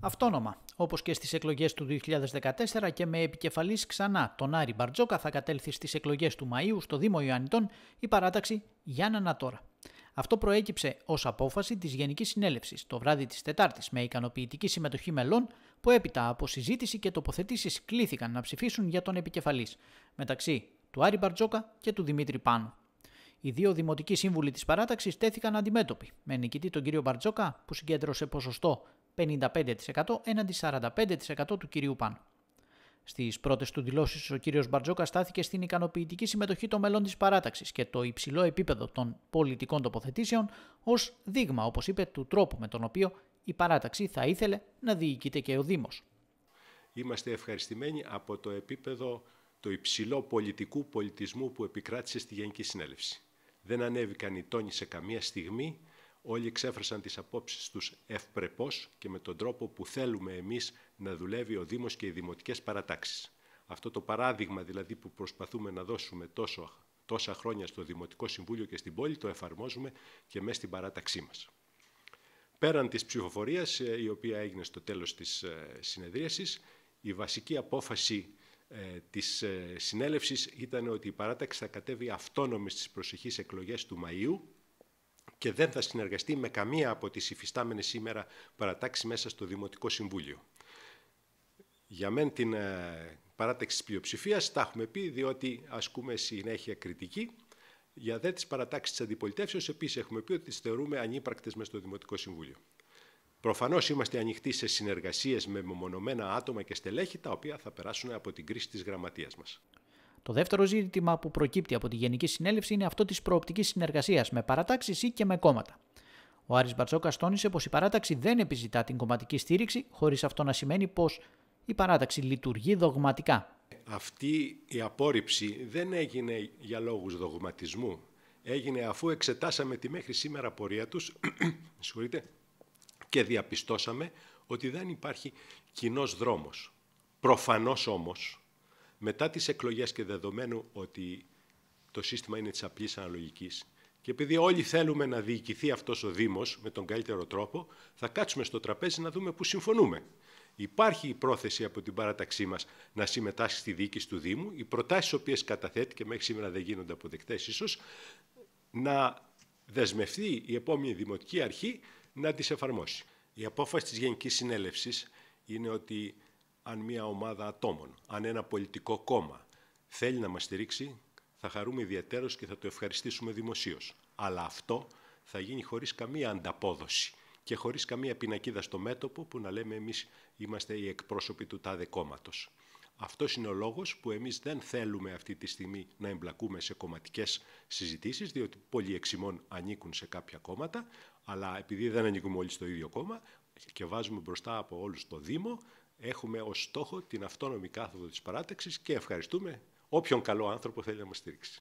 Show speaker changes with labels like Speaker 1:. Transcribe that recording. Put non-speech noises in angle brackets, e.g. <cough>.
Speaker 1: Αυτόνομα, όπως και στις εκλογές του 2014 και με επικεφαλής ξανά τον Άρη Μπαρτζόκα θα κατέλθει στις εκλογές του Μαΐου στο Δήμο Ιωαννιτών η παράταξη Γιάννα Νατόρα. Αυτό προέκυψε ως απόφαση της Γενικής Συνέλευσης το βράδυ της Τετάρτης με ικανοποιητική συμμετοχή μελών, που έπειτα από συζήτηση και τοποθετήσεις κλήθηκαν να ψηφίσουν για τον επικεφαλής, μεταξύ του Άρη Μπαρτζόκα και του Δημήτρη Πάνου. Οι δύο δημοτικοί σύμβουλοι της παράταξης τέθηκαν αντιμέτωποι, με νικητή τον κύριο Μπαρτζόκα, που συγκέντρωσε ποσοστό 55% έναντι 45% του κυρίου Παν. Στις πρώτες του δηλώσεις, ο κύριος Μπαρτζόκα στάθηκε στην ικανοποιητική συμμετοχή των μελών της παράταξης και το υψηλό επίπεδο των πολιτικών τοποθετήσεων ως δείγμα, όπως είπε, του τρόπου με τον οποίο η παράταξη θα ήθελε να διοικείται και ο Δήμος.
Speaker 2: Είμαστε ευχαριστημένοι από το επίπεδο το υψηλό πολιτικού πολιτισμού που επικράτησε στη Γενική Συνέλευση. Δεν ανέβηκαν οι τόνοι σε καμία στιγμή Όλοι εξέφρασαν τις απόψεις τους ευπρεπώς και με τον τρόπο που θέλουμε εμείς να δουλεύει ο Δήμος και οι δημοτικές παρατάξεις. Αυτό το παράδειγμα δηλαδή που προσπαθούμε να δώσουμε τόσο, τόσα χρόνια στο Δημοτικό Συμβούλιο και στην πόλη το εφαρμόζουμε και μέσα στην παράταξή μας. Πέραν της ψηφοφορίας, ε, η οποία έγινε στο τέλος της ε, συνεδρίασης, η βασική απόφαση ε, της συνέλευσης ήταν ότι η παράταξη θα κατέβει αυτόνομη στις προσεχείς εκλογές του Μαΐου και δεν θα συνεργαστεί με καμία από τις υφιστάμενες σήμερα παρατάξεις μέσα στο Δημοτικό Συμβούλιο. Για μεν την ε, παράταξη της πλειοψηφίας τα έχουμε πει, διότι ασκούμε συνέχεια κριτική. Για δε τις παρατάξεις της αντιπολιτεύσεως επίσης έχουμε πει ότι τις θεωρούμε ανύπαρκτες μέσα στο Δημοτικό Συμβούλιο. Προφανώς είμαστε ανοιχτοί σε συνεργασίες με μεμονωμένα άτομα και στελέχη τα οποία θα περάσουν από την κρίση της γραμματείας
Speaker 1: μας. Το δεύτερο ζήτημα που προκύπτει από τη Γενική Συνέλευση είναι αυτό της προοπτικής συνεργασίας με παρατάξεις ή και με κόμματα. Ο Άρης Μπαρτσόκας τόνισε πως η παράταξη δεν επιζητά την κομματική στήριξη, χωρίς αυτό να σημαίνει πως η παράταξη λειτουργεί δογματικά.
Speaker 2: Αυτή η απόρριψη δεν έγινε για λόγους δογματισμού. Έγινε αφού εξετάσαμε τη μέχρι σήμερα πορεία τους <clears throat> και διαπιστώσαμε ότι δεν υπάρχει κοινός δρόμος. Προφανώς όμως μετά τις εκλογές και δεδομένου ότι το σύστημα είναι της απλής αναλογικής και επειδή όλοι θέλουμε να διοικηθεί αυτός ο Δήμος με τον καλύτερο τρόπο, θα κάτσουμε στο τραπέζι να δούμε που συμφωνούμε. Υπάρχει η πρόθεση από την παράταξή μας να συμμετάσχει στη διοίκηση του Δήμου. Οι προτάσεις οι οποίε καταθέτει και μέχρι σήμερα δεν γίνονται αποδεκτές ίσως, να δεσμευτεί η επόμενη Δημοτική Αρχή να τις εφαρμόσει. Η απόφαση της Γενικής Συνέλευσης είναι ότι αν μια ομάδα ατόμων, αν ένα πολιτικό κόμμα θέλει να μας στηρίξει, θα χαρούμε ιδιαίτερως και θα το ευχαριστήσουμε δημοσίως. Αλλά αυτό θα γίνει χωρίς καμία ανταπόδοση και χωρίς καμία πινακίδα στο μέτωπο που να λέμε εμείς είμαστε οι εκπρόσωποι του τάδε κόμματος. Αυτός είναι ο λόγος που εμείς δεν θέλουμε αυτή τη στιγμή να εμπλακούμε σε κομματικές συζητήσεις, διότι πολλοί εξημών ανήκουν σε κάποια κόμματα, αλλά επειδή δεν ανήκουμε όλοι στο ίδιο κόμμα και βάζουμε μπροστά από όλους το Δήμο, έχουμε ως στόχο την αυτόνομη κάθοδο της παράταξης και ευχαριστούμε όποιον καλό άνθρωπο θέλει να μας στηρίξει.